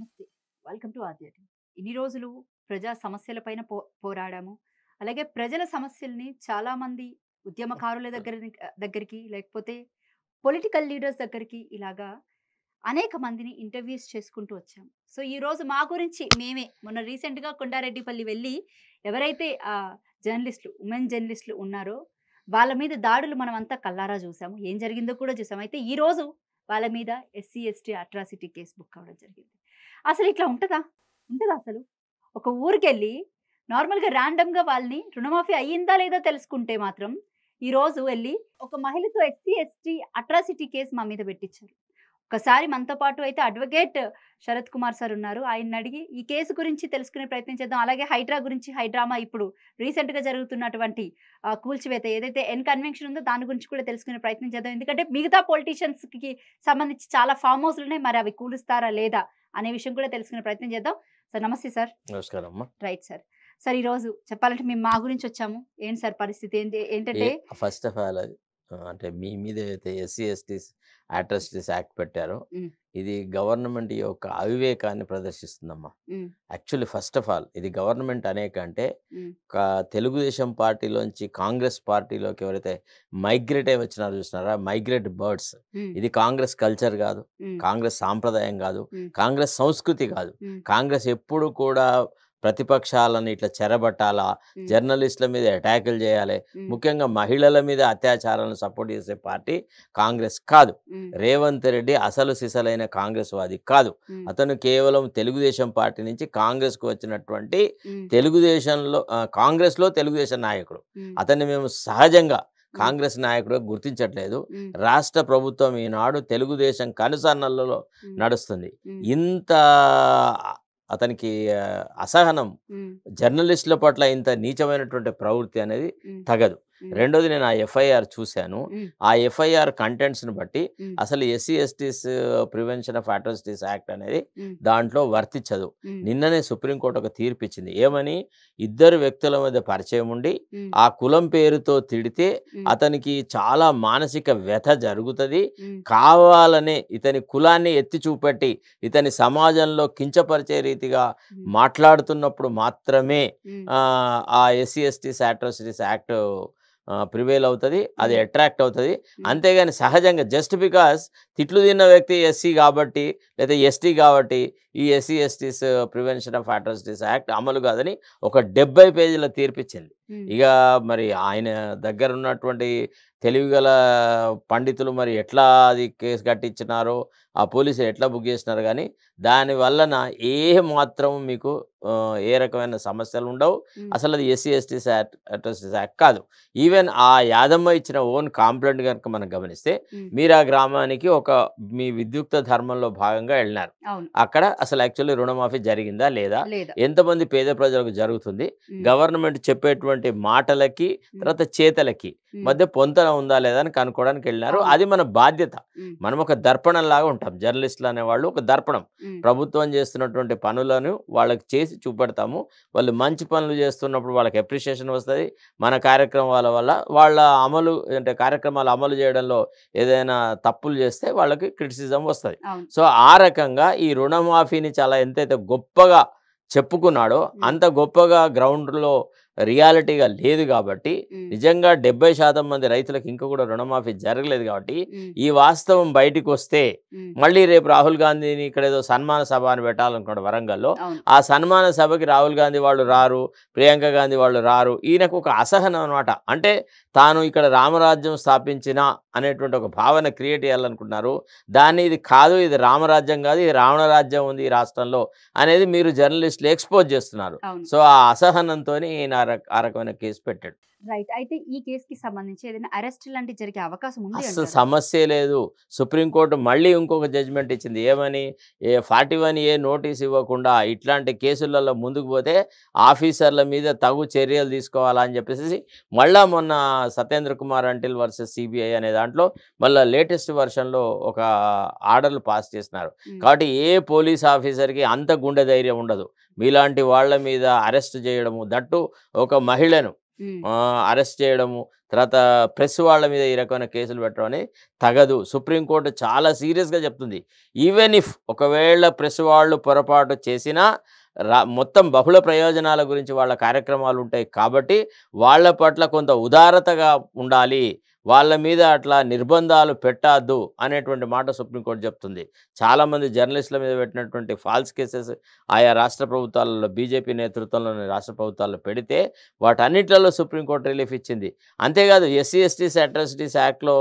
నమస్తే welcome to ఆద్య ఇన్ని రోజులు ప్రజా సమస్యలపైన పో పోరాడాము అలాగే ప్రజల సమస్యల్ని చాలామంది ఉద్యమకారుల దగ్గర దగ్గరికి లేకపోతే పొలిటికల్ లీడర్స్ దగ్గరికి ఇలాగా అనేక మందిని ఇంటర్వ్యూస్ చేసుకుంటూ వచ్చాం సో ఈ రోజు మా గురించి మేమే మొన్న రీసెంట్గా కొండారెడ్డిపల్లి వెళ్ళి ఎవరైతే ఆ జర్నలిస్టులు ఉమెన్ జర్నలిస్టులు ఉన్నారో వాళ్ళ మీద దాడులు మనం అంతా కల్లారా చూసాము ఏం జరిగిందో కూడా చూసాము అయితే ఈ రోజు వాళ్ళ మీద SC ST atrocity case book అవ్వడం జరిగింది అసలు ఇట్లా ఉంటుందా ఉంటుందా అసలు ఒక ఊరికెళ్ళి నార్మల్గా ర్యాండమ్గా వాళ్ళని రుణమాఫీ అయ్యిందా లేదా తెలుసుకుంటే మాత్రం ఈరోజు వెళ్ళి ఒక మహిళతో ఎస్సీ ఎస్టీ అట్రాసిటీ కేసు మా మీద పెట్టించారు ఒకసారి మనతో పాటు అయితే అడ్వకేట్ శరత్ కుమార్ సార్ ఉన్నారు ఆయన అడిగి ఈ కేసు గురించి తెలుసుకునే ప్రయత్నం చేద్దాం అలాగే హైడ్రా గురించి హైడ్రామా ఇప్పుడు రీసెంట్గా జరుగుతున్నటువంటి కూల్చివేత ఏదైతే ఎన్ కన్వెన్షన్ ఉందో దాని గురించి కూడా తెలుసుకునే ప్రయత్నం చేద్దాం ఎందుకంటే మిగతా పొలిటీషియన్స్కి సంబంధించి చాలా ఫామ్ హౌస్లు ఉన్నాయి మరి అవి కూలుస్తారా లేదా అనే విషయం కూడా తెలుసుకునే ప్రయత్నం చేద్దాం సార్ నమస్తే సార్ నమస్కారం రైట్ సార్ సార్ ఈ రోజు చెప్పాలంటే మేము మా గురించి వచ్చాము ఏంటి సార్ పరిస్థితి ఏంటి ఏంటంటే ఫస్ట్ ఆఫ్ ఆల్ అంటే మీ మీద అయితే ఎస్సీ ఎస్టీస్ అట్రసిటీస్ యాక్ట్ పెట్టారో ఇది గవర్నమెంట్ యొక్క అవివేకాన్ని ప్రదర్శిస్తుందమ్మా యాక్చువల్లీ ఫస్ట్ ఆఫ్ ఆల్ ఇది గవర్నమెంట్ అనేక అంటే తెలుగుదేశం పార్టీలోంచి కాంగ్రెస్ పార్టీలోకి ఎవరైతే మైగ్రేట్ అయి వచ్చినారో చూసినారా మైగ్రేట్ బర్డ్స్ ఇది కాంగ్రెస్ కల్చర్ కాదు కాంగ్రెస్ సాంప్రదాయం కాదు కాంగ్రెస్ సంస్కృతి కాదు కాంగ్రెస్ ఎప్పుడు కూడా ప్రతిపక్షాలను ఇట్లా చెరబట్టాలా జర్నలిస్టుల మీద అటాకులు చేయాలి ముఖ్యంగా మహిళల మీద అత్యాచారాలను సపోర్ట్ చేసే పార్టీ కాంగ్రెస్ కాదు రేవంత్ రెడ్డి అసలు సిసలైన కాంగ్రెస్ వాది కాదు అతను కేవలం తెలుగుదేశం పార్టీ నుంచి కు వచ్చినటువంటి తెలుగుదేశంలో కాంగ్రెస్లో తెలుగుదేశం నాయకుడు అతన్ని మేము సహజంగా కాంగ్రెస్ నాయకుడు గుర్తించట్లేదు రాష్ట్ర ప్రభుత్వం ఈనాడు తెలుగుదేశం కనుసన్నలలో నడుస్తుంది ఇంత అతనికి అసహనం జర్నలిస్టుల పట్ల ఇంత నీచమైనటువంటి ప్రవృత్తి అనేది తగదు రెండోది నేను ఆ ఎఫ్ఐఆర్ చూశాను ఆ ఎఫ్ఐఆర్ కంటెంట్స్ని బట్టి అసలు SC STs prevention of atrocities act అనేది దాంట్లో వర్తించదు నిన్ననే సుప్రీంకోర్టు ఒక తీర్పు ఇచ్చింది ఏమని ఇద్దరు వ్యక్తుల మీద పరిచయం ఉండి ఆ కులం పేరుతో తిడితే అతనికి చాలా మానసిక వ్యథ జరుగుతుంది కావాలనే ఇతని కులాన్ని ఎత్తి చూపెట్టి ఇతని సమాజంలో కించపరిచే రీతిగా మాట్లాడుతున్నప్పుడు మాత్రమే ఆ SC STs atrocities act prevail అవుతుంది అది అట్రాక్ట్ అవుతుంది అంతేగాని సహజంగా జస్ట్ బికాస్ తిట్లు తిన్న వ్యక్తి ఎస్సీ కాబట్టి లేదా ఎస్టీ కాబట్టి ఈ SC STs prevention of atrocities act అమలు కాదని ఒక డెబ్బై పేజీల తీర్పిచ్చింది ఇక మరి ఆయన దగ్గర ఉన్నటువంటి గల పండితులు మరి ఎట్లా అది కేసు కట్టించినారో ఆ పోలీసులు ఎట్లా బుక్ చేసినారు కానీ దాని వలన ఏ మాత్రం మీకు uh, ఏ రకమైన సమస్యలు ఉండవు అసలు అది ఎస్సీ ఎస్టీ అట్రాసిటీస్ యాక్ట్ కాదు ఈవెన్ ఆ యాదమ్మ ఇచ్చిన ఓన్ కాంప్లైంట్ కనుక మనం గమనిస్తే మీరు ఆ గ్రామానికి ఒక మీ విద్యుక్త ధర్మంలో భాగంగా వెళ్ళినారు అక్కడ అసలు యాక్చువల్లీ రుణమాఫీ జరిగిందా లేదా ఎంతమంది పేద ప్రజలకు జరుగుతుంది గవర్నమెంట్ చెప్పేటువంటి మాటలకి తర్వాత చేతలకి మధ్య పొంతన ఉందా లేదా అని కనుక్కోవడానికి వెళ్ళినారు అది మన బాధ్యత మనం ఒక దర్పణం లాగా ఉంటాం జర్నలిస్టులు అనేవాళ్ళు ఒక దర్పణం ప్రభుత్వం చేస్తున్నటువంటి పనులను వాళ్ళకి చేసి చూపెడతాము వాళ్ళు మంచి పనులు చేస్తున్నప్పుడు వాళ్ళకి అప్రిషియేషన్ వస్తుంది మన కార్యక్రమాల వల్ల వాళ్ళ అమలు అంటే కార్యక్రమాలు అమలు చేయడంలో ఏదైనా తప్పులు చేస్తే వాళ్ళకి క్రిటిసిజం వస్తుంది సో ఆ రకంగా ఈ రుణమాఫీని చాలా ఎంతైతే గొప్పగా చెప్పుకున్నాడో అంత గొప్పగా గ్రౌండ్లో రియాలిటీగా లేదు కాబట్టి నిజంగా డెబ్బై శాతం మంది రైతులకు ఇంకా కూడా రుణమాఫీ జరగలేదు కాబట్టి ఈ వాస్తవం బయటకు వస్తే మళ్ళీ రేపు రాహుల్ గాంధీని ఇక్కడ ఏదో సన్మాన సభ అని పెట్టాలనుకోండి వరంగల్లో ఆ సన్మాన సభకి రాహుల్ గాంధీ వాళ్ళు రారు ప్రియాంక గాంధీ వాళ్ళు రారు ఈయనకు ఒక అసహనం అనమాట అంటే తాను ఇక్కడ రామరాజ్యం స్థాపించిన అనేటువంటి ఒక భావన క్రియేట్ చేయాలనుకుంటున్నారు దాన్ని ఇది కాదు ఇది రామరాజ్యం కాదు ఇది రాజ్యం ఉంది ఈ రాష్ట్రంలో అనేది మీరు జర్నలిస్టులు ఎక్స్పోజ్ చేస్తున్నారు సో ఆ అసహనంతో ఈయన ఆ రకమైన కేసు పెట్టాడు రైట్ అయితే ఈ కేసుకి సంబంధించి ఏదైనా అరెస్ట్ లాంటి జరిగే అవకాశం ఉంది అసలు సమస్య లేదు సుప్రీంకోర్టు మళ్ళీ ఇంకొక జడ్జిమెంట్ ఇచ్చింది ఏమని A forty one A notice ఇవ్వకుండా ఇట్లాంటి కేసులలో ముందుకు పోతే ఆఫీసర్ల మీద తగు చర్యలు తీసుకోవాలని చెప్పేసి మళ్ళా మొన్న సత్యేంద్ర కుమార్ అంటిల్ వర్సెస్ సిబిఐ అనేది దాంట్లో మళ్ళీ లేటెస్ట్ వర్షన్లో ఒక ఆర్డర్లు పాస్ చేసినారు కాబట్టి ఏ పోలీస్ ఆఫీసర్కి అంత గుండె ధైర్యం ఉండదు మీలాంటి వాళ్ళ మీద అరెస్ట్ చేయడము దట్టు ఒక మహిళను అరెస్ట్ చేయడము తర్వాత ప్రెస్ వాళ్ళ మీద ఈ రకమైన కేసులు పెట్టడం అని తగదు సుప్రీంకోర్టు చాలా సీరియస్గా చెప్తుంది ఈవెన్ ఇఫ్ ఒకవేళ ప్రెస్ వాళ్ళు పొరపాటు చేసినా మొత్తం బహుళ ప్రయోజనాల గురించి వాళ్ళ కార్యక్రమాలు ఉంటాయి కాబట్టి వాళ్ళ పట్ల కొంత ఉదారతగా ఉండాలి వాళ్ళ మీద అట్లా నిర్బంధాలు పెట్టద్దు అనేటువంటి మాట సుప్రీంకోర్టు చెప్తుంది చాలామంది జర్నలిస్టుల మీద పెట్టినటువంటి ఫాల్స్ కేసెస్ ఆయా రాష్ట్ర ప్రభుత్వాలలో బీజేపీ నేతృత్వంలోని రాష్ట్ర ప్రభుత్వాల్లో పెడితే వాటన్నిటిలో సుప్రీంకోర్టు రిలీఫ్ ఇచ్చింది అంతేకాదు ఎస్సీ ఎస్టీస్ అట్రాసిటీస్ యాక్ట్లో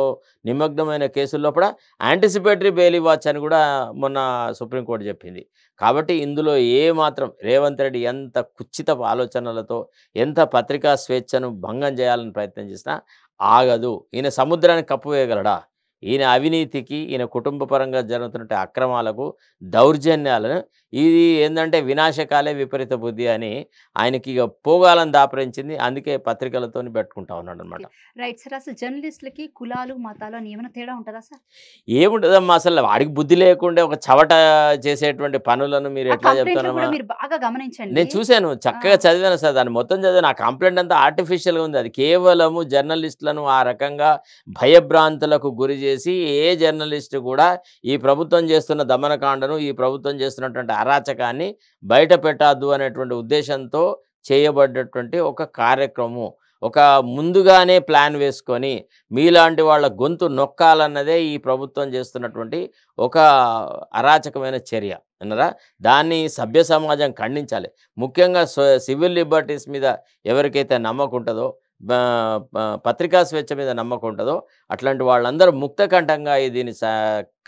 నిమగ్నమైన కేసుల్లో కూడా యాంటిసిపేటరీ బెయిల్ ఇవ్వచ్చు అని కూడా మొన్న సుప్రీంకోర్టు చెప్పింది కాబట్టి ఇందులో ఏ మాత్రం రేవంత్ రెడ్డి ఎంత కుచ్చిత ఆలోచనలతో ఎంత పత్రికా స్వేచ్ఛను భంగం చేయాలని ప్రయత్నం చేసినా ఆగదు ఈయన సముద్రాన్ని వేయగలడా ఈయన అవినీతికి ఈయన కుటుంబపరంగా జరుగుతున్న అక్రమాలకు దౌర్జన్యాలను ఇది ఏంటంటే వినాశకాలే విపరీత బుద్ధి అని ఆయనకి ఇక పోగాలను దాపరించింది అందుకే పత్రికలతో పెట్టుకుంటా ఉన్నాడు అనమాట రైట్ సార్ అసలు జర్నలిస్టులకి కులాలు మతాలు అని ఏమైనా తేడా ఉంటుందా సార్ ఏముంటుందమ్మా అసలు వాడికి బుద్ధి లేకుండా ఒక చవట చేసేటువంటి పనులను మీరు ఎట్లా చెప్తారమ్మా బాగా గమనించండి నేను చూశాను చక్కగా చదివాను సార్ దాన్ని మొత్తం చదివాను ఆ కంప్లైంట్ అంతా ఆర్టిఫిషియల్గా ఉంది అది కేవలము జర్నలిస్టులను ఆ రకంగా భయభ్రాంతులకు గురి చేసి ఏ జర్నలిస్ట్ కూడా ఈ ప్రభుత్వం చేస్తున్న దమనకాండను ఈ ప్రభుత్వం చేస్తున్నటువంటి అరాచకాన్ని బయట పెట్టద్దు అనేటువంటి ఉద్దేశంతో చేయబడ్డటువంటి ఒక కార్యక్రమం ఒక ముందుగానే ప్లాన్ వేసుకొని మీలాంటి వాళ్ళ గొంతు నొక్కాలన్నదే ఈ ప్రభుత్వం చేస్తున్నటువంటి ఒక అరాచకమైన చర్య అన్నరా దాన్ని సభ్య సమాజం ఖండించాలి ముఖ్యంగా సివిల్ లిబర్టీస్ మీద ఎవరికైతే నమ్మకం ఉంటుందో పత్రికా స్వేచ్ఛ మీద నమ్మకం ఉంటుందో అట్లాంటి వాళ్ళందరూ ముక్తకంఠంగా దీన్ని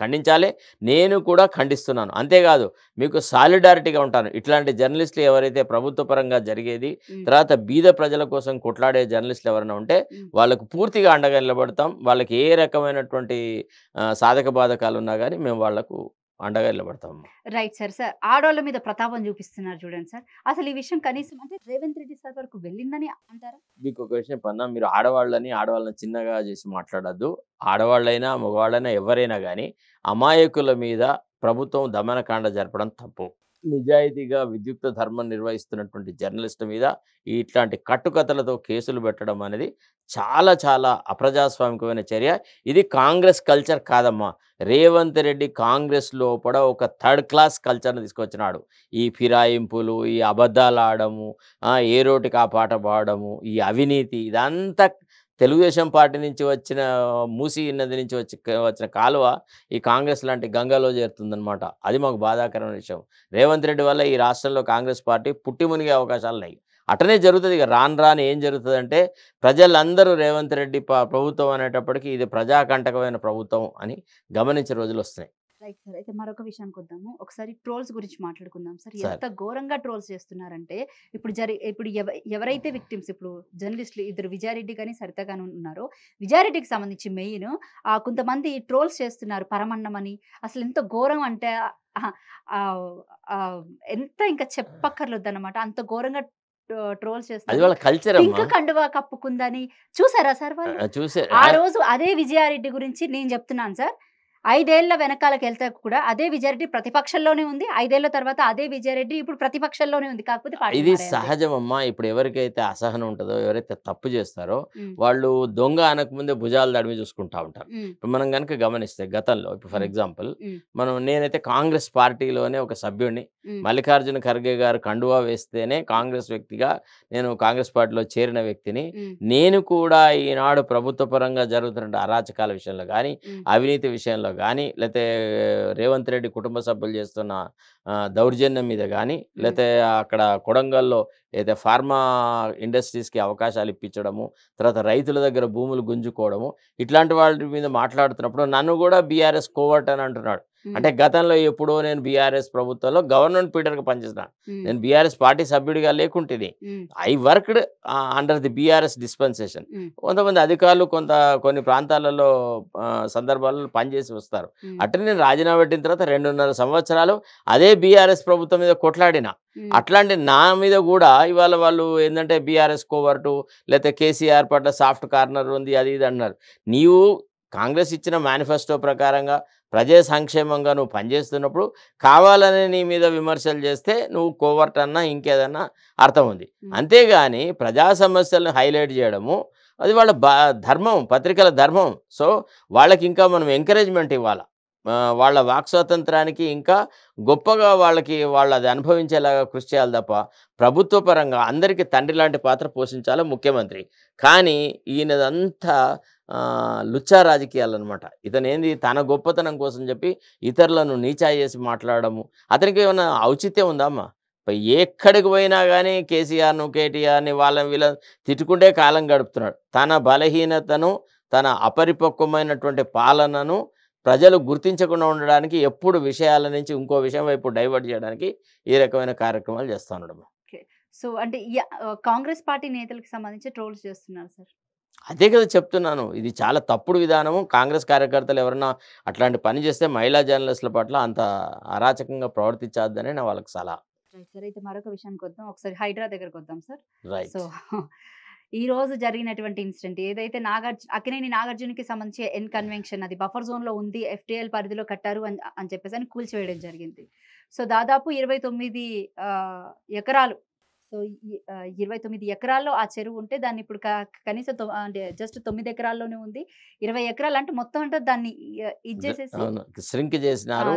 ఖండించాలి నేను కూడా ఖండిస్తున్నాను అంతేకాదు మీకు సాలిడారిటీగా ఉంటాను ఇట్లాంటి జర్నలిస్టులు ఎవరైతే ప్రభుత్వపరంగా జరిగేది తర్వాత బీద ప్రజల కోసం కొట్లాడే జర్నలిస్టులు ఎవరైనా ఉంటే వాళ్ళకు పూర్తిగా అండగా నిలబడతాం వాళ్ళకి ఏ రకమైనటువంటి సాధక బాధకాలు ఉన్నా కానీ మేము వాళ్లకు అండగా నిలబడతాం రైట్ సార్ సార్ ఆడవాళ్ళ మీద ప్రతాపం చూపిస్తున్నారు చూడండి సార్ అసలు ఈ విషయం కనీసం అంటే రేవంత్ రెడ్డి సార్ వరకు వెళ్ళిందని అంటారా మీకు ఒక విషయం పన్నా మీరు ఆడవాళ్ళని ఆడవాళ్ళని చిన్నగా చేసి మాట్లాడద్దు ఆడవాళ్ళైనా మగవాళ్ళైనా ఎవరైనా కానీ అమాయకుల మీద ప్రభుత్వం దమనకాండ జరపడం తప్పు నిజాయితీగా విద్యుక్త ధర్మం నిర్వహిస్తున్నటువంటి జర్నలిస్టు మీద ఇట్లాంటి కట్టుకథలతో కేసులు పెట్టడం అనేది చాలా చాలా అప్రజాస్వామికమైన చర్య ఇది కాంగ్రెస్ కల్చర్ కాదమ్మా రేవంత్ రెడ్డి కాంగ్రెస్ లోపల ఒక థర్డ్ క్లాస్ కల్చర్ని తీసుకొచ్చినాడు ఈ ఫిరాయింపులు ఈ అబద్ధాలు ఆడము ఏ రోటికి ఆ పాట పాడము ఈ అవినీతి ఇదంతా తెలుగుదేశం పార్టీ నుంచి వచ్చిన మూసీ నది నుంచి వచ్చి వచ్చిన కాలువ ఈ కాంగ్రెస్ లాంటి గంగలో చేరుతుందనమాట అది మాకు బాధాకరమైన విషయం రేవంత్ రెడ్డి వల్ల ఈ రాష్ట్రంలో కాంగ్రెస్ పార్టీ పుట్టి మునిగే అవకాశాలు ఉన్నాయి అటనే జరుగుతుంది ఇక రాను రాను ఏం జరుగుతుందంటే ప్రజలందరూ రేవంత్ రెడ్డి ప్రభుత్వం అనేటప్పటికీ ఇది ప్రజాకంటకమైన ప్రభుత్వం అని గమనించే రోజులు వస్తున్నాయి రైట్ సార్ అయితే మరొక విషయానికి వద్దాము ఒకసారి ట్రోల్స్ గురించి మాట్లాడుకుందాం సార్ ఎంత ఘోరంగా ట్రోల్స్ చేస్తున్నారంటే ఇప్పుడు జరి ఇప్పుడు ఎవరైతే విక్టిమ్స్ ఇప్పుడు జర్నలిస్టులు ఇద్దరు విజయారెడ్డి కానీ సరిత కానీ ఉన్నారో విజయారెడ్డికి సంబంధించి మెయిన్ కొంతమంది ట్రోల్స్ చేస్తున్నారు పరమన్నం అని అసలు ఎంత ఘోరం అంటే ఎంత ఇంకా చెప్పక్కర్లేదు అనమాట అంత ఘోరంగా ట్రోల్ చేస్తారు ఇంకా కండువా కప్పుకుందని చూసారా సార్ వాళ్ళు చూసారు ఆ రోజు అదే విజయారెడ్డి గురించి నేను చెప్తున్నాను సార్ ఐదేళ్ల వెనకాలకి వెళ్తే కూడా అదే విజయారెడ్డి ప్రతిపక్షంలోనే ఉంది ఐదేళ్ల తర్వాత అదే విజయారెడ్డి ఇప్పుడు ప్రతిపక్షంలోనే ఉంది కాకపోతే ఇది సహజమమ్మా ఇప్పుడు ఎవరికైతే అసహనం ఉంటుందో ఎవరైతే తప్పు చేస్తారో వాళ్ళు దొంగ అనకముందే భుజాలు దడిమి చూసుకుంటా ఉంటారు ఇప్పుడు మనం కనుక గమనిస్తే గతంలో ఇప్పుడు ఫర్ ఎగ్జాంపుల్ మనం నేనైతే కాంగ్రెస్ పార్టీలోనే ఒక సభ్యుడిని మల్లికార్జున ఖర్గే గారు కండువా వేస్తేనే కాంగ్రెస్ వ్యక్తిగా నేను కాంగ్రెస్ పార్టీలో చేరిన వ్యక్తిని నేను కూడా ఈనాడు ప్రభుత్వ పరంగా జరుగుతున్న అరాచకాల విషయంలో కానీ అవినీతి విషయంలో కానీ లేకపోతే రేవంత్ రెడ్డి కుటుంబ సభ్యులు చేస్తున్న దౌర్జన్యం మీద కానీ లేకపోతే అక్కడ కొడంగల్లో అయితే ఫార్మా ఇండస్ట్రీస్కి అవకాశాలు ఇప్పించడము తర్వాత రైతుల దగ్గర భూములు గుంజుకోవడము ఇట్లాంటి వాటి మీద మాట్లాడుతున్నప్పుడు నన్ను కూడా బీఆర్ఎస్ కోవర్ట్ అని అంటున్నాడు అంటే గతంలో ఎప్పుడో నేను బీఆర్ఎస్ ప్రభుత్వంలో గవర్నమెంట్ గా పనిచేస్తాను నేను బీఆర్ఎస్ పార్టీ సభ్యుడిగా లేకుంటేది I worked under the BRS dispensation కొంతమంది అధికారులు కొంత కొన్ని ప్రాంతాలలో సందర్భాల్లో పనిచేసి వస్తారు అట్లా నేను రాజీనామా పెట్టిన తర్వాత రెండున్నర సంవత్సరాలు అదే బీఆర్ఎస్ ప్రభుత్వం మీద కొట్లాడిన అట్లాంటి నా మీద కూడా ఇవాళ వాళ్ళు ఏంటంటే బీఆర్ఎస్ కోవర్టు లేకపోతే కేసీఆర్ పట్ల సాఫ్ట్ కార్నర్ ఉంది అది ఇది అన్నారు నీవు కాంగ్రెస్ ఇచ్చిన మేనిఫెస్టో ప్రకారంగా ప్రజా సంక్షేమంగా నువ్వు పనిచేస్తున్నప్పుడు కావాలని నీ మీద విమర్శలు చేస్తే నువ్వు కోవర్ట్ అన్నా ఇంకేదన్నా అర్థం ఉంది అంతేగాని ప్రజా సమస్యలను హైలైట్ చేయడము అది వాళ్ళ ధర్మం పత్రికల ధర్మం సో వాళ్ళకి ఇంకా మనం ఎంకరేజ్మెంట్ ఇవ్వాలి వాళ్ళ వాక్ స్వాతంత్రానికి ఇంకా గొప్పగా వాళ్ళకి వాళ్ళు అది అనుభవించేలాగా కృషి చేయాలి తప్ప ప్రభుత్వ పరంగా అందరికీ తండ్రి లాంటి పాత్ర పోషించాలి ముఖ్యమంత్రి కానీ ఈయనదంతా లుచ్చా రాజకీయాలు అనమాట ఏంది తన గొప్పతనం కోసం చెప్పి ఇతరులను నీచా చేసి మాట్లాడము అతనికి ఏమైనా ఔచిత్యం ఉందామా ఎక్కడికి పోయినా కానీ కేసీఆర్ను కేటీఆర్ని వాళ్ళని వీళ్ళని తిట్టుకుంటే కాలం గడుపుతున్నాడు తన బలహీనతను తన అపరిపక్వమైనటువంటి పాలనను ప్రజలు గుర్తించకుండా ఉండడానికి ఎప్పుడు విషయాల నుంచి ఇంకో విషయం వైపు డైవర్ట్ చేయడానికి ఈ రకమైన కార్యక్రమాలు చేస్తూ ఉండడం సో అంటే కాంగ్రెస్ పార్టీ నేతలకు సంబంధించి ట్రోల్స్ చేస్తున్నారు సార్ అదే కదా చెప్తున్నాను ఇది చాలా తప్పుడు విధానము కాంగ్రెస్ కార్యకర్తలు ఎవరైనా అట్లాంటి పని చేస్తే మహిళా జర్నలిస్టుల పట్ల అంత అరాచకంగా ప్రవర్తించద్దని నా వాళ్ళకి సలహా సార్ అయితే మరొక విషయానికి వద్దాం ఒకసారి హైడ్రా దగ్గరకు వద్దాం సార్ సో ఈ రోజు జరిగినటువంటి ఇన్సిడెంట్ ఏదైతే నాగార్జు అక్కినేని నాగార్జునకి సంబంధించి ఎన్ కన్వెన్షన్ అది బఫర్ జోన్లో ఉంది ఎఫ్టీఎల్ పరిధిలో కట్టారు అని అని చెప్పేసి అని కూల్చివేయడం జరిగింది సో దాదాపు ఇరవై తొమ్మిది ఎకరాలు సో ఇరవై తొమ్మిది ఎకరాల్లో ఆ చెరువు ఉంటే దాన్ని ఇప్పుడు కనీసం అంటే జస్ట్ తొమ్మిది ఎకరాల్లోనే ఉంది ఇరవై ఎకరాలు అంటే మొత్తం అంటే దాన్ని ఇచ్చేసేసి శ్రింక్ చేసినారు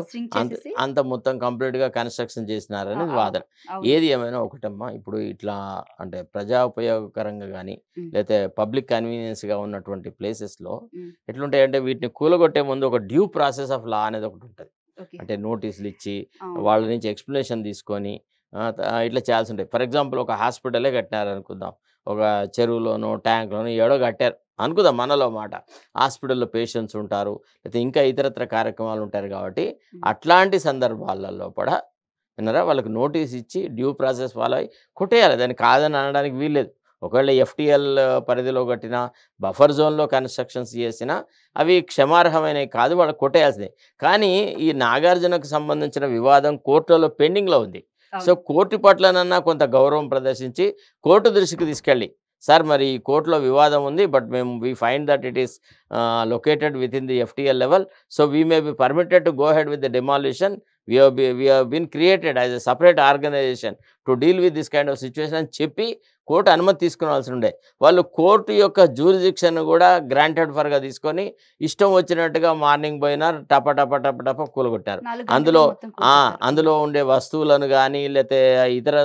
అంత మొత్తం కంప్లీట్ గా కన్స్ట్రక్షన్ చేసినారు అనేది వాదన ఏది ఏమైనా ఒకటమ్మా ఇప్పుడు ఇట్లా అంటే ప్రజా ఉపయోగకరంగా కానీ లేకపోతే పబ్లిక్ కన్వీనియన్స్ గా ఉన్నటువంటి ప్లేసెస్ లో అంటే వీటిని కూలగొట్టే ముందు ఒక డ్యూ ప్రాసెస్ ఆఫ్ లా అనేది ఒకటి ఉంటుంది అంటే నోటీసులు ఇచ్చి వాళ్ళ నుంచి ఎక్స్ప్లెనేషన్ తీసుకొని ఇట్లా చేయాల్సి ఉంటాయి ఫర్ ఎగ్జాంపుల్ ఒక హాస్పిటలే కట్టినారు అనుకుందాం ఒక చెరువులోనూ ట్యాంక్లోను ఏడో కట్టారు అనుకుందాం మనలో మాట హాస్పిటల్లో పేషెంట్స్ ఉంటారు లేకపోతే ఇంకా ఇతరత్ర కార్యక్రమాలు ఉంటారు కాబట్టి అట్లాంటి సందర్భాలలో కూడా విన్నారా వాళ్ళకి నోటీస్ ఇచ్చి డ్యూ ప్రాసెస్ ఫాలో అయ్యి కొట్టేయాలి దాన్ని కాదని అనడానికి వీల్లేదు ఒకవేళ ఎఫ్టీఎల్ పరిధిలో కట్టిన బఫర్ జోన్లో కన్స్ట్రక్షన్స్ చేసిన అవి క్షమార్హమైనవి కాదు వాళ్ళకి కొట్టేయాల్సిందే కానీ ఈ నాగార్జునకు సంబంధించిన వివాదం కోర్టులలో పెండింగ్లో ఉంది సో కోర్టు పట్లనన్నా కొంత గౌరవం ప్రదర్శించి కోర్టు దృష్టికి తీసుకెళ్ళి సార్ మరి ఈ కోర్టులో వివాదం ఉంది బట్ మేము we find that it is located with in the FTL level so we may be permitted to go head with the demolition we he been created as a separate organisation to deal with this kind of situation అని చెప్పి court అనుమతి తీసుకోవాల్సి ఉండే వాళ్ళు court యొక్క జూరిజిక్షన్ కూడా granted ఫర్గా తీసుకొని ఇష్టం వచ్చినట్టుగా మార్నింగ్ పోయినా టప టప టప టప కూలగొట్టారు అందులో అందులో ఉండే వస్తువులను కానీ లేకపోతే ఇతర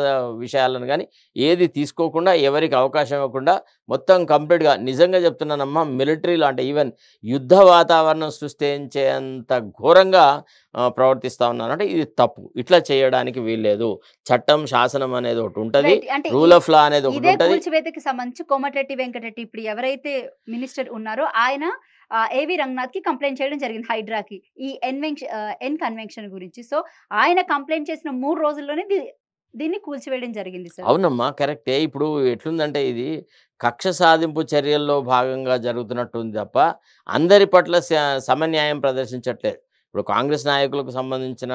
విషయాలను కానీ ఏది తీసుకోకుండా ఎవరికి అవకాశం ఇవ్వకుండా మొత్తం కంప్లీట్గా నిజంగా చెప్తున్నానమ్మా మిలిటరీలో అంటే ఈవెన్ యుద్ధ వాతావరణం సృష్టించేంత ఘోరంగా ప్రవర్తిస్తూ ఉన్నారంటే ఇది తప్పు ఇట్లా చేయడానికి వీల్లేదు చట్టం శాస్త్రం శాసనం అనేది ఒకటి ఉంటది రూల్ ఆఫ్ లా అనేది ఒకటి ఉంటది కూల్చివేతకి సంబంధించి కోమటిరెడ్డి వెంకటరెడ్డి ఇప్పుడు ఎవరైతే మినిస్టర్ ఉన్నారో ఆయన ఏవి రంగనాథ్ కి కంప్లైంట్ చేయడం జరిగింది హైడ్రాకి ఈ ఎన్ కన్వెన్షన్ గురించి సో ఆయన కంప్లైంట్ చేసిన మూడు రోజుల్లోనే దీన్ని కూల్చివేయడం జరిగింది సార్ అవునమ్మా కరెక్టే ఇప్పుడు ఎట్లుందంటే ఇది కక్ష సాధింపు చర్యల్లో భాగంగా జరుగుతున్నట్టు ఉంది తప్ప అందరి పట్ల సమన్యాయం ప్రదర్శించట్లేదు ఇప్పుడు కాంగ్రెస్ నాయకులకు సంబంధించిన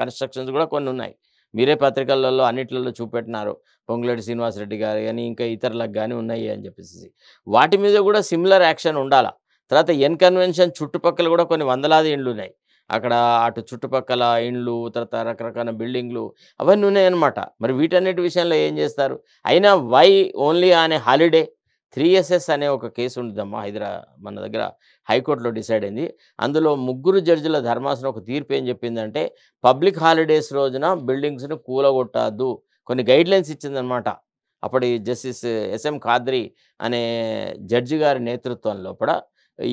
కన్స్ట్రక్షన్స్ కూడా కొన్ని ఉన్నాయి మీరే పత్రికలలో అన్నిట్లలో చూపెట్టినారు పొంగులేటి శ్రీనివాసరెడ్డి గారు కానీ ఇంకా ఇతరులకు కానీ ఉన్నాయి అని చెప్పేసి వాటి మీద కూడా సిమిలర్ యాక్షన్ ఉండాలా తర్వాత ఎన్ కన్వెన్షన్ చుట్టుపక్కల కూడా కొన్ని వందలాది ఇండ్లు ఉన్నాయి అక్కడ అటు చుట్టుపక్కల ఇండ్లు తర్వాత రకరకాల బిల్డింగ్లు అవన్నీ ఉన్నాయన్నమాట మరి వీటన్నిటి విషయంలో ఏం చేస్తారు అయినా why only on holiday three SS అనే ఒక కేసు ఉంటుందమ్మా హైదరా మన దగ్గర హైకోర్టులో డిసైడ్ అయింది అందులో ముగ్గురు జడ్జిల ధర్మాసనం ఒక తీర్పు ఏం చెప్పిందంటే పబ్లిక్ హాలిడేస్ రోజున బిల్డింగ్స్ను కూలగొట్టద్దు కొన్ని గైడ్లైన్స్ ఇచ్చిందనమాట అప్పటి జస్టిస్ ఎస్ఎం ఖాద్రి అనే జడ్జి గారి నేతృత్వం లోపల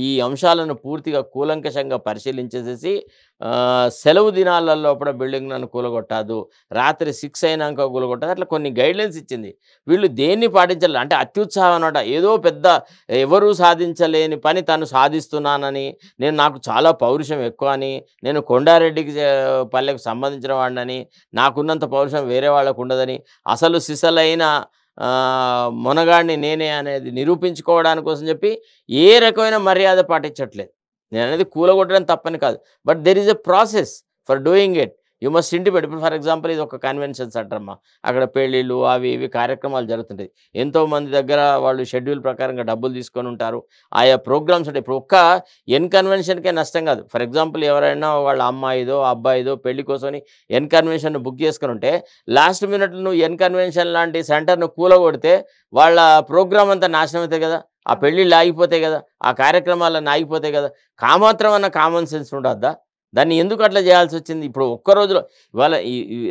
ఈ అంశాలను పూర్తిగా కూలంకషంగా పరిశీలించేసేసి సెలవు దినాలలో కూడా బిల్డింగ్ నన్ను కూలగొట్టదు రాత్రి సిక్స్ అయినాక కూలగొట్టదు అట్లా కొన్ని గైడ్లైన్స్ ఇచ్చింది వీళ్ళు దేన్ని పాటించాలి అంటే అత్యుత్సాహం అనమాట ఏదో పెద్ద ఎవరూ సాధించలేని పని తను సాధిస్తున్నానని నేను నాకు చాలా పౌరుషం ఎక్కువ అని నేను కొండారెడ్డికి పల్లెకు సంబంధించిన వాడినని నాకున్నంత పౌరుషం వేరే వాళ్ళకు ఉండదని అసలు సిసలైన మొనగాడిని నేనే అనేది నిరూపించుకోవడానికి కోసం చెప్పి ఏ రకమైన మర్యాద పాటించట్లేదు నేను అనేది కూలగొట్టడం తప్పని కాదు but there is a process for doing it you must intimate ఇప్పుడు ఫర్ ఎగ్జాంపుల్ ఇది ఒక కన్వెన్షన్ సెంటర్ అమ్మ అక్కడ పెళ్ళిళ్ళు అవి ఇవి కార్యక్రమాలు జరుగుతుంటాయి ఎంతోమంది దగ్గర వాళ్ళు షెడ్యూల్ ప్రకారంగా డబ్బులు తీసుకొని ఉంటారు ఆయా ప్రోగ్రామ్స్ ఉంటాయి ఇప్పుడు ఒక్క ఎన్ కన్వెన్షన్కే నష్టం కాదు ఫర్ ఎగ్జాంపుల్ ఎవరైనా వాళ్ళ అమ్మాయిదో అబ్బాయిదో పెళ్లి కోసమని ఎన్ కన్వెన్షన్ బుక్ చేసుకుని ఉంటే లాస్ట్ మినిట్ నువ్వు ఎన్ కన్వెన్షన్ లాంటి సెంటర్ను కూలగొడితే వాళ్ళ ప్రోగ్రామ్ అంతా నాశనం అవుతాయి కదా ఆ పెళ్ళిళ్ళు ఆగిపోతాయి కదా ఆ కార్యక్రమాలన్నీ ఆగిపోతాయి కదా కామాత్రం అన్న కామన్ సెన్స్ ఉండద్దా దాన్ని ఎందుకు అట్లా చేయాల్సి వచ్చింది ఇప్పుడు ఒక్క రోజులో ఇవాళ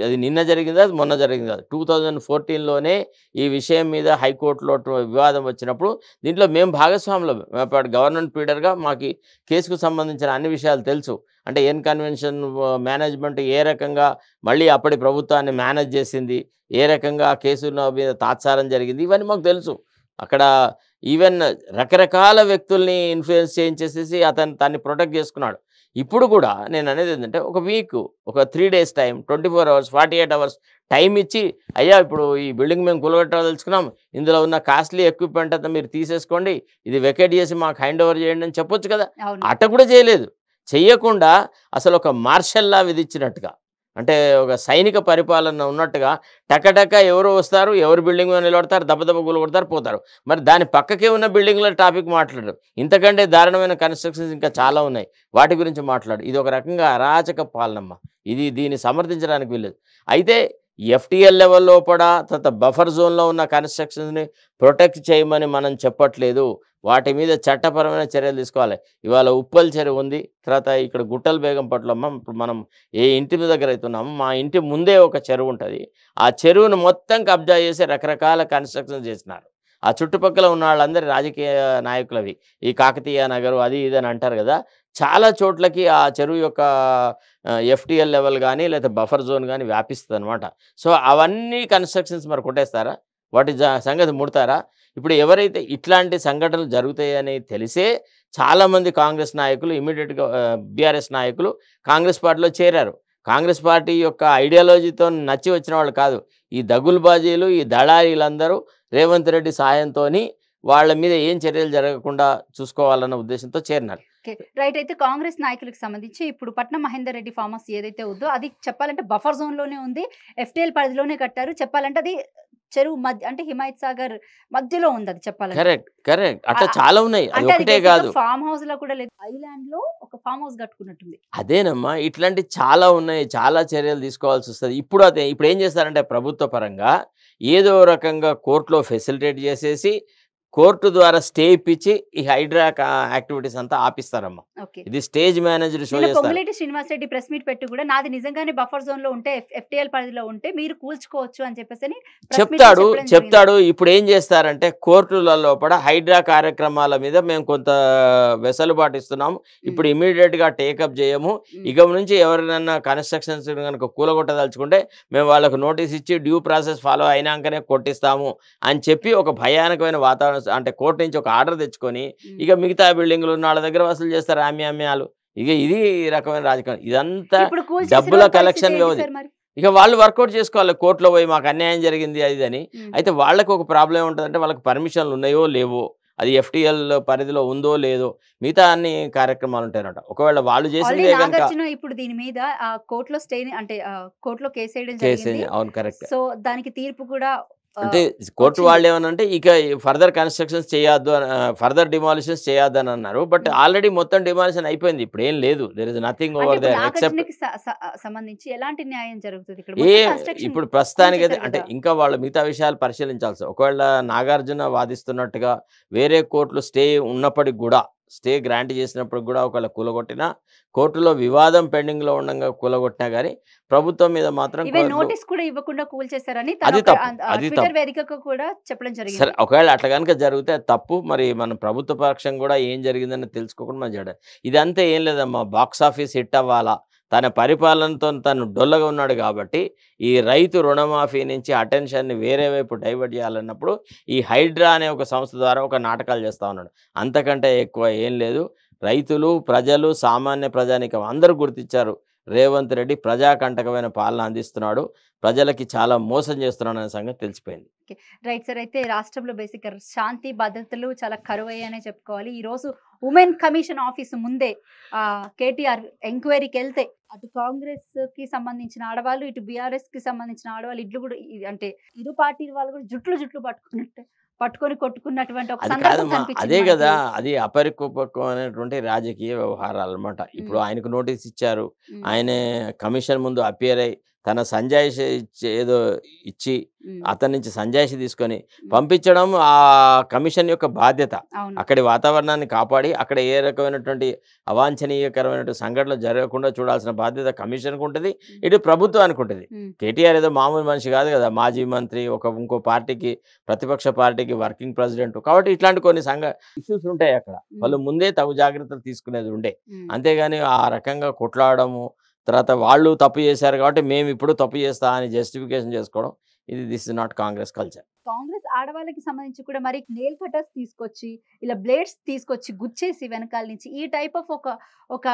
అది నిన్న జరిగిందా మొన్న జరిగిందా టూ థౌజండ్ ఫోర్టీన్లోనే ఈ విషయం మీద హైకోర్టులో వివాదం వచ్చినప్పుడు దీంట్లో మేము మేము గవర్నమెంట్ పీడర్గా మాకు కేసుకు సంబంధించిన అన్ని విషయాలు తెలుసు అంటే ఎన్ కన్వెన్షన్ మేనేజ్మెంట్ ఏ రకంగా మళ్ళీ అప్పటి ప్రభుత్వాన్ని మేనేజ్ చేసింది ఏ రకంగా కేసు మీద తాత్సారం జరిగింది ఇవన్నీ మాకు తెలుసు అక్కడ ఈవెన్ రకరకాల వ్యక్తుల్ని ఇన్ఫ్లుయెన్స్ చేయించేసేసి అతను తన్ని ప్రొటెక్ట్ చేసుకున్నాడు ఇప్పుడు కూడా నేను అనేది ఏంటంటే ఒక వీక్ ఒక three days time twenty four hours forty eight hours time ఇచ్చి అయ్యా ఇప్పుడు ఈ బిల్డింగ్ మేము కూలగొట్టదలుచుకున్నాం ఇందులో ఉన్న కాస్ట్లీ ఎక్విప్మెంట్ అంతా మీరు తీసేసుకోండి ఇది వెకేట్ చేసి మాకు హ్యాండ్ ఓవర్ చేయండి అని చెప్పొచ్చు కదా అట్ట కూడా చేయలేదు చెయ్యకుండా అసలు ఒక మార్షల్లా విధించినట్టుగా అంటే ఒక సైనిక పరిపాలన ఉన్నట్టుగా టకటక ఎవరు వస్తారు ఎవరు బిల్డింగ్ మీద నిలబడతారు దెబ్బ గులు కొడతారు పోతారు మరి దాని పక్కకే ఉన్న బిల్డింగ్ల టాపిక్ మాట్లాడు ఇంతకంటే దారుణమైన కన్స్ట్రక్షన్స్ ఇంకా చాలా ఉన్నాయి వాటి గురించి మాట్లాడు ఇది ఒక రకంగా అరాచక పాలనమ్మ ఇది దీన్ని సమర్థించడానికి వీళ్ళు అయితే ఎఫ్టీఎల్ లెవెల్లో కూడా తర్వాత బఫర్ జోన్లో ఉన్న కన్స్ట్రక్షన్స్ని ప్రొటెక్ట్ చేయమని మనం చెప్పట్లేదు వాటి మీద చట్టపరమైన చర్యలు తీసుకోవాలి ఇవాళ ఉప్పల్ చెరువు ఉంది తర్వాత ఇక్కడ గుట్టల పట్ల ఇప్పుడు మనం ఏ ఇంటి దగ్గర అవుతున్నామో మా ఇంటి ముందే ఒక చెరువు ఉంటుంది ఆ చెరువును మొత్తం కబ్జా చేసి రకరకాల కన్స్ట్రక్షన్ చేసినారు ఆ చుట్టుపక్కల ఉన్న వాళ్ళందరి రాజకీయ నాయకులవి ఈ కాకతీయ నగరు అది ఇది అని అంటారు కదా చాలా చోట్లకి ఆ చెరువు యొక్క ఎఫ్టీఎల్ లెవెల్ కానీ లేదా బఫర్ జోన్ కానీ వ్యాపిస్తుంది సో అవన్నీ కన్స్ట్రక్షన్స్ మరి కొట్టేస్తారా వాటి సంగతి ముడతారా ఇప్పుడు ఎవరైతే ఇట్లాంటి సంఘటనలు జరుగుతాయని తెలిసే చాలామంది కాంగ్రెస్ నాయకులు ఇమీడియట్గా బీఆర్ఎస్ నాయకులు కాంగ్రెస్ పార్టీలో చేరారు కాంగ్రెస్ పార్టీ యొక్క ఐడియాలజీతో నచ్చి వచ్చిన వాళ్ళు కాదు ఈ దగుల్బాజీలు ఈ దళారీలందరూ రేవంత్ రెడ్డి సాయంతో వాళ్ళ మీద ఏం చర్యలు జరగకుండా చూసుకోవాలన్న ఉద్దేశంతో చేరినారు రైట్ అయితే కాంగ్రెస్ నాయకులకు సంబంధించి ఇప్పుడు పట్నం మహేందర్ రెడ్డి ఫార్మ్ హౌస్ ఏదైతే ఉందో అది చెప్పాలంటే బఫర్ జోన్ లోనే ఉంది ఎఫ్టీఎల్ పరిధిలోనే కట్టారు చెప్పాలంటే అది చెరువు మధ్య అంటే హిమాయత్ సాగర్ మధ్యలో ఉంది అది చెప్పాలంటే కరెక్ట్ కరెక్ట్ అట్లా చాలా ఉన్నాయి ఒకటే కాదు ఫామ్ హౌస్ లో కూడా లేదు ఐలాండ్ లో ఒక ఫామ్ హౌస్ కట్టుకున్నట్టుంది అదేనమ్మా ఇట్లాంటి చాలా ఉన్నాయి చాలా చర్యలు తీసుకోవాల్సి వస్తుంది ఇప్పుడు అదే ఇప్పుడు ఏం చేస్తారంటే ప్రభుత్వ పరంగా ఏదో రకంగా కోర్టులో ఫెసిలిటేట్ చేసేసి కోర్టు ద్వారా స్టే ఇప్పించి ఈ హైడ్రా యాక్టివిటీస్ అంతా ఆపిస్తారమ్మా ఇది stage manager Srinivas Reddy press meet పెట్టి కూడా నాది నిజంగానే బఫర్ జోన్ లో ఉంటే ఎఫ్టీఎల్ పరిధిలో ఉంటే మీరు కూల్చుకోవచ్చు అని చెప్పేసి చెప్తాడు చెప్తాడు ఇప్పుడు ఏం చేస్తారంటే కోర్టులలో లోపల హైడ్రా కార్యక్రమాల మీద మేము కొంత వెసలుబాటు ఇస్తున్నాము ఇప్పుడు ఇమీడియట్ గా టేకప్ చేయము ఇక నుంచి ఎవరినైనా కన్స్ట్రక్షన్స్ కనుక కూలగొట్టదలుచుకుంటే మేము వాళ్ళకు నోటీస్ ఇచ్చి డ్యూ ప్రాసెస్ ఫాలో అయినాకనే కొట్టిస్తాము అని చెప్పి ఒక భయానకమైన వాతావరణం అంటే కోర్టు నుంచి ఒక ఆర్డర్ తెచ్చుకొని ఇక మిగతా బిల్డింగ్లు ఉన్న వాళ్ళ దగ్గర వసూలు చేస్తారు ఆమ్యామ్యాలు ఇక ఇది రకమైన రాజకీయం ఇదంతా డబ్బుల కలెక్షన్ వ్యవధి ఇక వాళ్ళు వర్కౌట్ చేసుకోవాలి కోర్టులో పోయి మాకు అన్యాయం జరిగింది అది అని అయితే వాళ్ళకు ఒక ప్రాబ్లం ఉంటుందంటే వాళ్ళకి పర్మిషన్లు ఉన్నాయో లేవో అది ఎఫ్టీఎల్ పరిధిలో ఉందో లేదో మిగతా అన్ని కార్యక్రమాలు ఉంటాయన్నమాట ఒకవేళ వాళ్ళు చేసింది ఇప్పుడు దీని మీద కోర్టులో స్టే అంటే కోర్టులో కేసు అవును కరెక్ట్ సో దానికి తీర్పు కూడా అంటే కోర్టు వాళ్ళు ఏమనంటే ఇక ఫర్దర్ కన్స్ట్రక్షన్స్ చేయొద్దు ఫర్దర్ డిమాలిషన్స్ చేయొద్దు అని అన్నారు బట్ ఆల్రెడీ మొత్తం డిమాలిషన్ అయిపోయింది ఇప్పుడు ఏం లేదు there is nothing over there except సంబంధించి ఎలాంటి న్యాయం జరుగుతుంది ఏ ఇప్పుడు ప్రస్తుతానికి అయితే అంటే ఇంకా వాళ్ళు మిగతా విషయాలు పరిశీలించాల్సి ఒకవేళ నాగార్జున వాదిస్తున్నట్టుగా వేరే కోర్టులు స్టే ఉన్నప్పటికి కూడా స్టే గ్రాంట్ చేసినప్పుడు కూడా ఒకవేళ కూలగొట్టినా కోర్టులో వివాదం పెండింగ్ లో ఉండగా కూలగొట్టినా కానీ ప్రభుత్వం మీద మాత్రం నోటీస్ కూడా ఇవ్వకుండా కూల్ చేశారని అది చెప్పడం ఒకవేళ అట్లా కనుక జరిగితే తప్పు మరి మన ప్రభుత్వ పక్షం కూడా ఏం జరిగిందని తెలుసుకోకుండా మనం చేయడం ఇదంతా ఏం లేదమ్మా బాక్స్ ఆఫీస్ హిట్ అవ్వాలా తన పరిపాలనతో తను డొల్లగా ఉన్నాడు కాబట్టి ఈ రైతు రుణమాఫీ నుంచి అటెన్షన్ని వేరే వైపు డైవర్ట్ చేయాలన్నప్పుడు ఈ హైడ్రా అనే ఒక సంస్థ ద్వారా ఒక నాటకాలు చేస్తూ ఉన్నాడు అంతకంటే ఎక్కువ ఏం లేదు రైతులు ప్రజలు సామాన్య ప్రజానికం అందరూ గుర్తించారు రేవంత్ రెడ్డి ప్రజాకంటకమైన పాలన అందిస్తున్నాడు ప్రజలకి చాలా మోసం చేస్తున్నాడు అనే సంగతి తెలిసిపోయింది రైట్ సార్ అయితే రాష్ట్రంలో బేసిక్ శాంతి భద్రతలు చాలా కరువయ్యాయనే చెప్పుకోవాలి ఈ రోజు ఉమెన్ కమిషన్ ఆఫీస్ ముందే కేటీఆర్ ఎంక్వైరీకి వెళ్తే అటు కాంగ్రెస్ కి సంబంధించిన ఆడవాళ్ళు ఇటు బీఆర్ఎస్ కి సంబంధించిన ఆడవాళ్ళు ఇట్లు కూడా అంటే ఇరు పార్టీ వాళ్ళు కూడా జుట్లు జుట్లు పట్టుకున్నట్టు పట్టుకొని కొట్టుకున్నటువంటి ఒక సందర్భం అదే కదా అది అనేటువంటి రాజకీయ వ్యవహారాలు అనమాట ఇప్పుడు ఆయనకు నోటీస్ ఇచ్చారు ఆయన కమిషన్ ముందు అపేర్ అయ్యి తన సంజాయిషి ఏదో ఇచ్చి అతని నుంచి సంజాయిషి తీసుకొని పంపించడం ఆ కమిషన్ యొక్క బాధ్యత అక్కడి వాతావరణాన్ని కాపాడి అక్కడ ఏ రకమైనటువంటి అవాంఛనీయకరమైనటువంటి సంఘటనలు జరగకుండా చూడాల్సిన బాధ్యత కమిషన్కు ఉంటుంది ఇటు ప్రభుత్వానికి ఉంటుంది కేటీఆర్ ఏదో మామూలు మనిషి కాదు కదా మాజీ మంత్రి ఒక ఇంకో పార్టీకి ప్రతిపక్ష పార్టీకి వర్కింగ్ ప్రెసిడెంట్ కాబట్టి ఇట్లాంటి కొన్ని సంఘ ఇష్యూస్ ఉంటాయి అక్కడ వాళ్ళు ముందే తగు జాగ్రత్తలు తీసుకునేది ఉండే అంతేగాని ఆ రకంగా కొట్లాడము తర్వాత వాళ్ళు తప్పు చేశారు కాబట్టి మేము ఇప్పుడు తప్పు చేస్తా అని జస్టిఫికేషన్ చేసుకోవడం ఇది this is not Congress culture Congress ఆడవాళ్ళకి సంబంధించి కూడా మరి నేల్ కటర్స్ తీసుకొచ్చి ఇలా బ్లేడ్స్ తీసుకొచ్చి గుచ్చేసి వెనకాల నుంచి ఈ టైప్ ఆఫ్ ఒక ఒక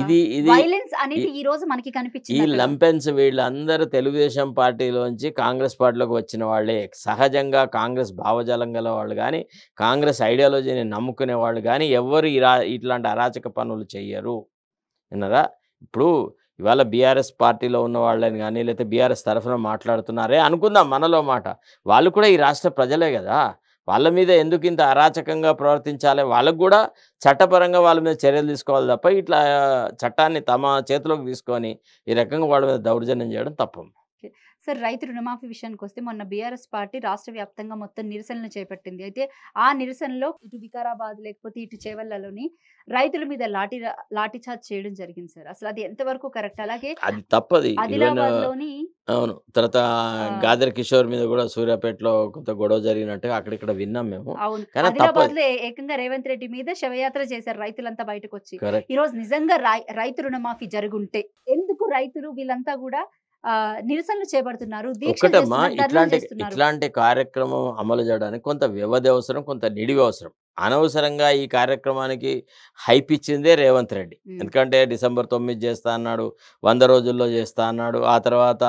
ఇది ఇది వైలెన్స్ అనేది ఈ రోజు మనకి కనిపించింది ఈ లంపెన్స్ వీళ్ళందరూ తెలుగుదేశం పార్టీలోంచి కాంగ్రెస్ పార్టీలోకి వచ్చిన వాళ్ళే సహజంగా కాంగ్రెస్ భావజాలం గల వాళ్ళు కానీ కాంగ్రెస్ ఐడియాలజీని నమ్ముకునే వాళ్ళు కానీ ఎవరు ఇలా ఇట్లాంటి అరాచక పనులు చెయ్యరు విన్నారా ఇప్పుడు ఇవాళ బీఆర్ఎస్ పార్టీలో ఉన్న వాళ్ళని కానీ లేకపోతే బీఆర్ఎస్ తరఫున మాట్లాడుతున్నారే అనుకుందాం మనలో మాట వాళ్ళు కూడా ఈ రాష్ట్ర ప్రజలే కదా వాళ్ళ మీద ఎందుకు ఇంత అరాచకంగా ప్రవర్తించాలి వాళ్ళకు కూడా చట్టపరంగా వాళ్ళ మీద చర్యలు తీసుకోవాలి తప్ప ఇట్లా చట్టాన్ని తమ చేతిలోకి తీసుకొని ఈ రకంగా వాళ్ళ మీద దౌర్జన్యం చేయడం తప్పం ఓకే సార్ రైతు రుణమాఫీ విషయానికి వస్తే మొన్న బీఆర్ఎస్ పార్టీ రాష్ట్ర వ్యాప్తంగా మొత్తం నిరసనలు చేపట్టింది అయితే ఆ నిరసనలో ఇటు వికారాబాద్ లేకపోతే ఇటు చేవల్లలోని రైతుల మీద లాఠీ లాఠీ చార్జ్ చేయడం జరిగింది సార్ అసలు అది ఎంతవరకు కరెక్ట్ అలాగే అది తప్పది ఆదిలాబాద్లోని అవును తర్వాత గాదర్ కిషోర్ మీద కూడా సూర్యాపేటలో కొంత గొడవ జరిగినట్టు అక్కడిక్కడ విన్నాం మేము లో ఏకంగా రేవంత్ రెడ్డి మీద శవయాత్ర చేశారు రైతులంతా బయటకు వచ్చి ఈ రోజు నిజంగా రైతు రుణమాఫీ జరుగుంటే ఎందుకు రైతులు వీళ్ళంతా కూడా నిరసనలు చేపడుతున్నారు ఇట్లాంటి కార్యక్రమం అమలు చేయడానికి కొంత వ్యవధి అవసరం కొంత నిడివి అవసరం అనవసరంగా ఈ కార్యక్రమానికి హైప్ ఇచ్చిందే రేవంత్ రెడ్డి ఎందుకంటే డిసెంబర్ తొమ్మిది చేస్తా అన్నాడు వంద రోజుల్లో చేస్తా అన్నాడు ఆ తర్వాత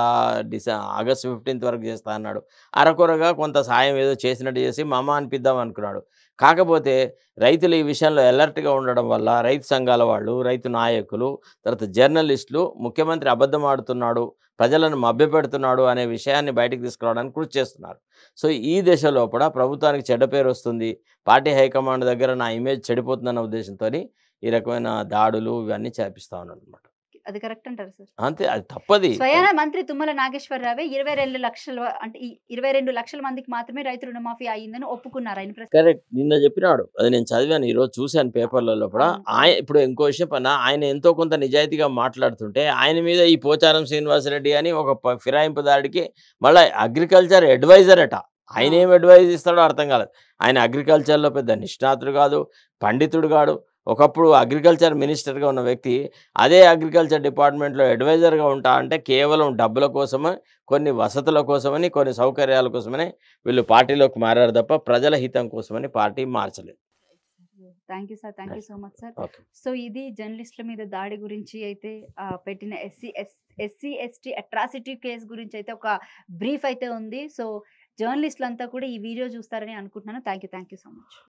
డిసె ఆగస్ట్ ఫిఫ్టీన్త్ వరకు చేస్తా అన్నాడు అరకొరగా కొంత సాయం ఏదో చేసినట్టు చేసి మామ అనిపిద్దాం అనుకున్నాడు కాకపోతే రైతులు ఈ విషయంలో అలర్ట్గా ఉండడం వల్ల రైతు సంఘాల వాళ్ళు రైతు నాయకులు తర్వాత జర్నలిస్టులు ముఖ్యమంత్రి అబద్ధం ఆడుతున్నాడు ప్రజలను మభ్యపెడుతున్నాడు అనే విషయాన్ని బయటకు తీసుకురావడానికి కృషి చేస్తున్నారు సో ఈ దశలో కూడా ప్రభుత్వానికి చెడ్డ పేరు వస్తుంది పార్టీ హైకమాండ్ దగ్గర నా ఇమేజ్ చెడిపోతుందన్న ఉద్దేశంతో ఈ రకమైన దాడులు ఇవన్నీ చేపిస్తూ ఉన్నాను అనమాట అది కరెక్ట్ అంటారు సార్ అంతే అది తప్పది స్వయాన మంత్రి తుమ్మల నాగేశ్వరరావే ఇరవై రెండు లక్షల అంటే ఇరవై రెండు లక్షల మందికి మాత్రమే రైతు రుణమాఫీ అయ్యిందని ఒప్పుకున్నారు ఆయన కరెక్ట్ నిన్న చెప్పినాడు అది నేను చదివాను ఈరోజు చూశాను పేపర్లలో కూడా ఆయన ఇప్పుడు ఇంకో విషయం పైన ఆయన ఎంతో కొంత నిజాయితీగా మాట్లాడుతుంటే ఆయన మీద ఈ పోచారం శ్రీనివాసరెడ్డి అని ఒక ఫిరాయింపుదారుడికి మళ్ళీ అగ్రికల్చర్ అడ్వైజర్ అట ఆయన ఏం అడ్వైజ్ ఇస్తాడో అర్థం కాలేదు ఆయన అగ్రికల్చర్లో పెద్ద నిష్ణాతుడు కాదు పండితుడు కాడు ఒకప్పుడు అగ్రికల్చర్ మినిస్టర్గా ఉన్న వ్యక్తి అదే అగ్రికల్చర్ డిపార్ట్మెంట్లో అడ్వైజర్గా ఉంటా అంటే కేవలం డబ్బుల కోసమే కొన్ని వసతుల కోసమని కొన్ని సౌకర్యాల కోసమని వీళ్ళు పార్టీలోకి మారారు తప్ప ప్రజల హితం కోసమని పార్టీ మార్చలేదు thank you sir thank you so much sir so ఇది జర్నలిస్టుల మీద దాడి గురించి అయితే పెట్టిన SC S SC ST atrocity case గురించి అయితే ఒక బ్రీఫ్ అయితే ఉంది సో జర్నలిస్టులంతా కూడా ఈ వీడియో చూస్తారని అనుకుంటున్నాను thank you thank you so much